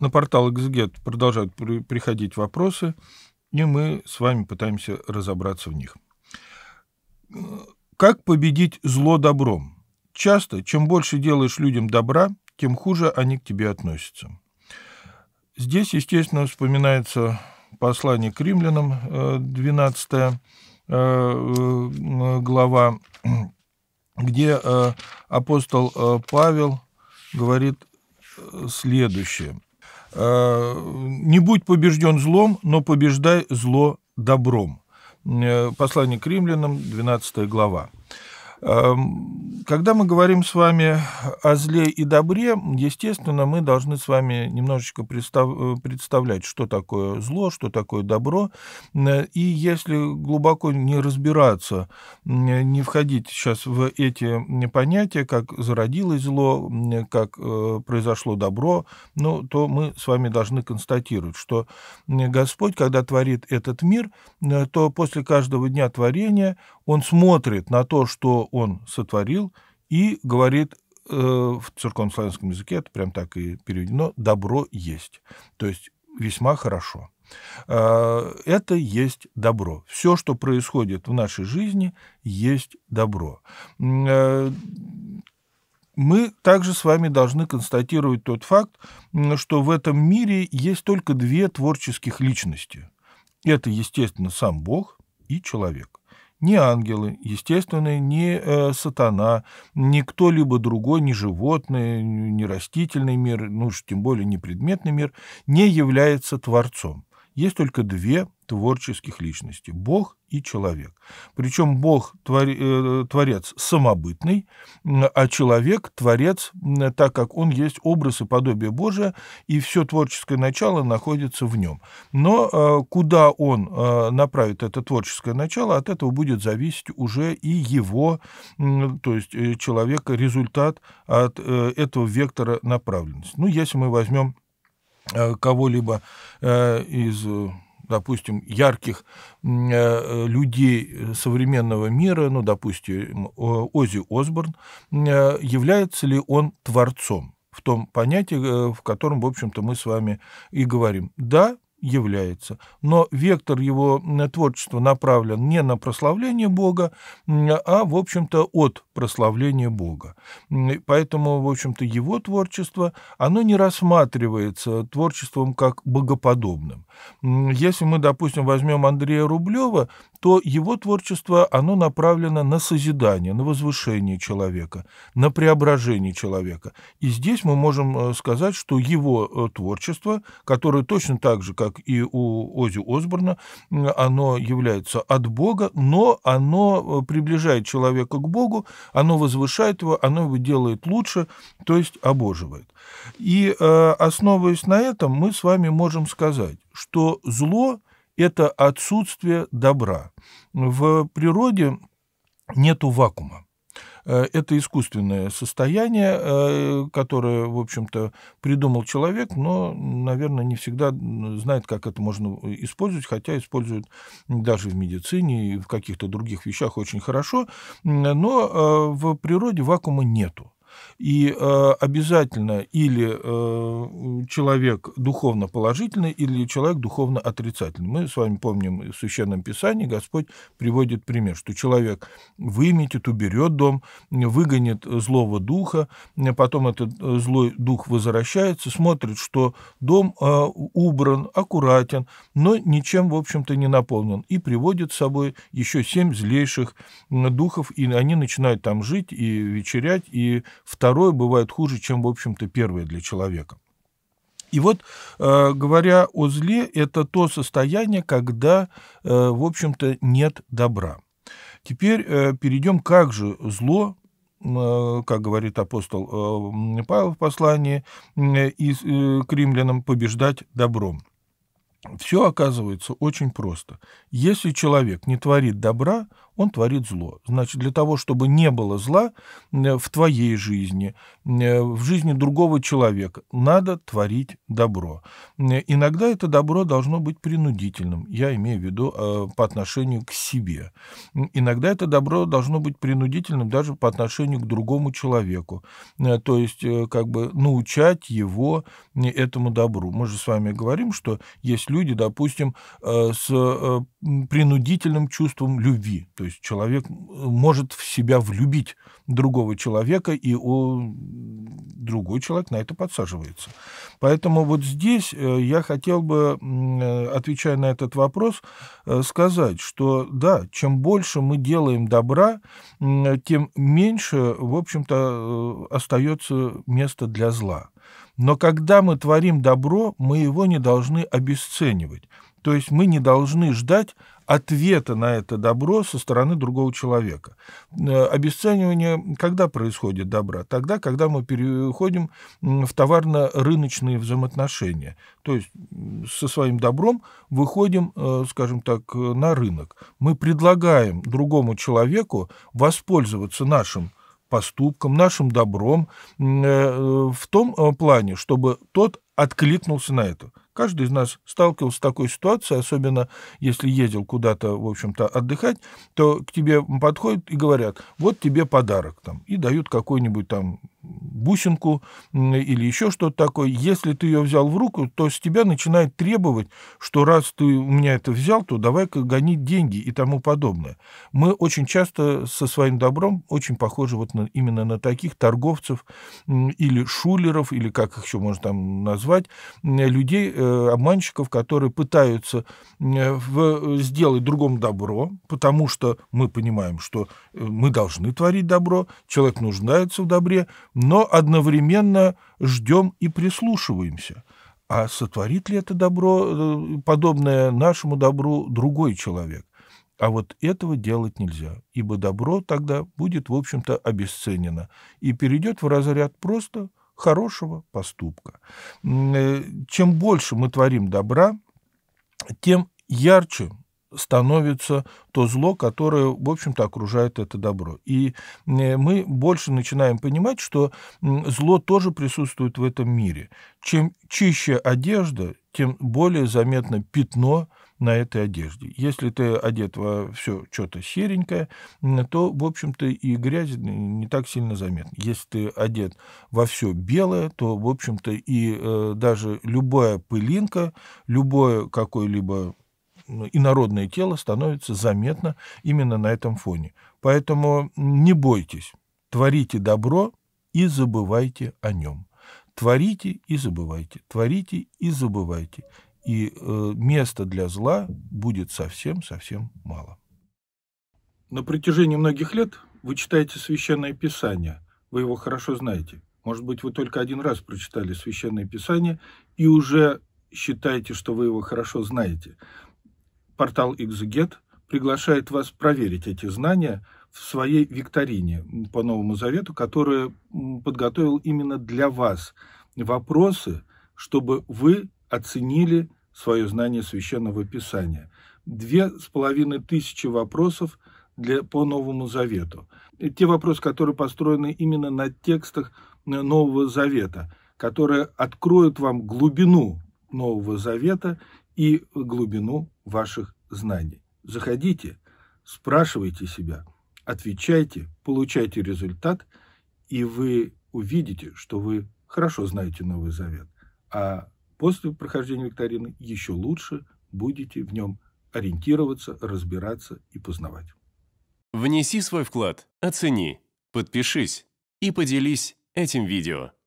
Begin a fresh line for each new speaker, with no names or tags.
На портал Эксгет продолжают при приходить вопросы, и мы с вами пытаемся разобраться в них. Как победить зло добром? Часто, чем больше делаешь людям добра, тем хуже они к тебе относятся. Здесь, естественно, вспоминается послание к римлянам, 12 э, э, э, глава, где апостол Павел говорит следующее. Э, не будь побежден злом, но побеждай зло добром. Э, послание к римлянам, 12 глава. Эм, когда мы говорим с вами о зле и добре, естественно, мы должны с вами немножечко э, представлять, что такое зло, что такое добро. И если глубоко не разбираться, не входить сейчас в эти понятия, как зародилось зло, как э, произошло добро, ну, то мы с вами должны констатировать, что Господь, когда творит этот мир, э, то после каждого дня творения он смотрит на то, что он сотворил, и говорит э, в церковнославянском языке, это прям так и переведено, «добро есть». То есть весьма хорошо. Э, это есть добро. Все, что происходит в нашей жизни, есть добро. Э, мы также с вами должны констатировать тот факт, что в этом мире есть только две творческих личности. Это, естественно, сам Бог и человек ни ангелы, естественно, ни э, сатана, ни кто-либо другой, ни животное, ни растительный мир, ну уж тем более не предметный мир, не является Творцом есть только две творческих личности – Бог и человек. Причем Бог э, творец самобытный, а человек творец, так как он есть образ и подобие Божия, и все творческое начало находится в нем. Но э, куда он э, направит это творческое начало, от этого будет зависеть уже и его, то есть человека, результат от этого вектора направленности. Ну, если мы возьмем Э, кого-либо э, из э, допустим, ярких людей современного мира, ну, допустим, Ози Осборн, является ли он творцом в том понятии, в котором, в общем-то, мы с вами и говорим. Да, является. Но вектор его э, творчества направлен не на прославление Бога, а, в общем-то, от прославления Бога. Поэтому, в общем-то, его творчество, оно не рассматривается творчеством как богоподобным. Если мы, допустим, возьмем Андрея Рублева, то его творчество, оно направлено на созидание, на возвышение человека, на преображение человека. И здесь мы можем э, сказать, что его э, творчество, которое точно так же, как как и у Ози Осборна, оно является от Бога, но оно э, приближает человека к Богу, оно возвышает его, оно его делает лучше, то есть обоживает. И э, основываясь на этом, мы с вами можем сказать, что зло – это отсутствие добра. В природе нету вакуума. Э, это искусственное состояние, э, которое, в общем-то, придумал человек, но, наверное, не всегда знает, как это можно э, использовать, хотя используют даже в медицине и в каких-то других вещах очень хорошо, но в природе вакуума нету. И э, обязательно или э, человек духовно положительный, или человек духовно отрицательный. Мы с вами помним в Священном Писании Господь приводит пример, что человек выметит, уберет дом, выгонит злого духа, потом этот злой дух возвращается, смотрит, что дом э, убран, аккуратен, но ничем, в общем-то, не наполнен, и приводит с собой еще семь злейших духов, и они начинают там жить и вечерять, и второе бывает хуже, чем, в общем-то, первое для человека. И вот, э, говоря о зле, это то состояние, когда, э, в общем-то, нет добра. Теперь э, перейдем, как же зло как говорит апостол Павел в послании и к римлянам, побеждать добром. Все оказывается очень просто. Если человек не творит добра, он творит зло. Значит, для того, чтобы не было зла э, в твоей жизни, э, в жизни другого человека, надо творить добро. Э, иногда это добро должно быть принудительным, я имею в виду по отношению к себе. Иногда это добро должно быть принудительным даже по отношению к другому человеку. То есть, как бы научать его этому добру. Мы же с вами говорим, что есть люди, допустим, с принудительным чувством любви. То есть есть человек может в себя влюбить другого человека, и о, другой человек на это подсаживается. Поэтому вот здесь э, я хотел бы, э, отвечая на этот вопрос, э, сказать, что да, чем больше мы делаем добра, тем меньше, в общем-то, остается места для зла. Но когда мы творим добро, мы его не должны обесценивать. То есть мы не должны ждать ответа на это добро со стороны другого человека. Э, обесценивание когда происходит добра? Тогда, когда мы переходим в товарно-рыночные взаимоотношения. То есть со своим добром выходим, э, скажем так, э, на рынок. Мы предлагаем другому человеку воспользоваться нашим поступком, нашим добром в том плане, чтобы тот откликнулся на это. Каждый из нас сталкивался с такой ситуацией, особенно если ездил куда-то, в общем-то, отдыхать, то к тебе подходят и говорят, вот тебе подарок, там, и дают какой-нибудь там бусинку или еще что-то такое. Если ты ее взял в руку, то с тебя начинает требовать, что раз ты у меня это взял, то давай-ка гонить деньги и тому подобное. Мы очень часто со своим добром очень похожи вот на, именно на таких торговцев или шулеров, или как их еще можно там назвать, людей, э, обманщиков, которые пытаются в, сделать другому добро, потому что мы понимаем, что э, мы должны творить добро, человек нуждается в добре, но одновременно ждем и прислушиваемся. А сотворит ли это добро, э, подобное нашему добру, другой человек? А вот этого делать нельзя, ибо добро тогда будет, в общем-то, обесценено и перейдет в разряд просто хорошего поступка. Э, чем больше мы творим добра, тем ярче становится то зло, которое, в общем-то, окружает это добро. И э, мы больше начинаем понимать, что зло тоже присутствует в этом мире. Чем чище одежда, тем более заметно пятно на этой одежде. Если ты одет во все что-то серенькое, то, в общем-то, и грязь не так сильно заметна. Если ты одет во все белое, то, в общем-то, и э, даже любая пылинка, любое какое-либо ну, инородное тело становится заметно именно на этом фоне. Поэтому не бойтесь, творите добро и забывайте о нем. Творите и забывайте, творите и забывайте. И э, места для зла будет совсем-совсем мало. На протяжении многих лет вы читаете Священное Писание, вы его хорошо знаете. Может быть, вы только один раз прочитали Священное Писание и уже считаете, что вы его хорошо знаете. Портал «Экзегет» приглашает вас проверить эти знания в своей викторине по Новому Завету, которую подготовил именно для вас вопросы, чтобы вы оценили свое знание Священного Писания. Две с половиной тысячи вопросов для, по Новому Завету. те вопросы, которые построены именно на текстах э, Нового Завета, которые откроют вам глубину Нового Завета и глубину ваших знаний. Заходите, спрашивайте себя, отвечайте, получайте результат, и вы увидите, что вы хорошо знаете Новый Завет, а после прохождения викторины еще лучше будете в нем ориентироваться, разбираться и познавать. Внеси свой вклад, оцени, подпишись и поделись этим видео.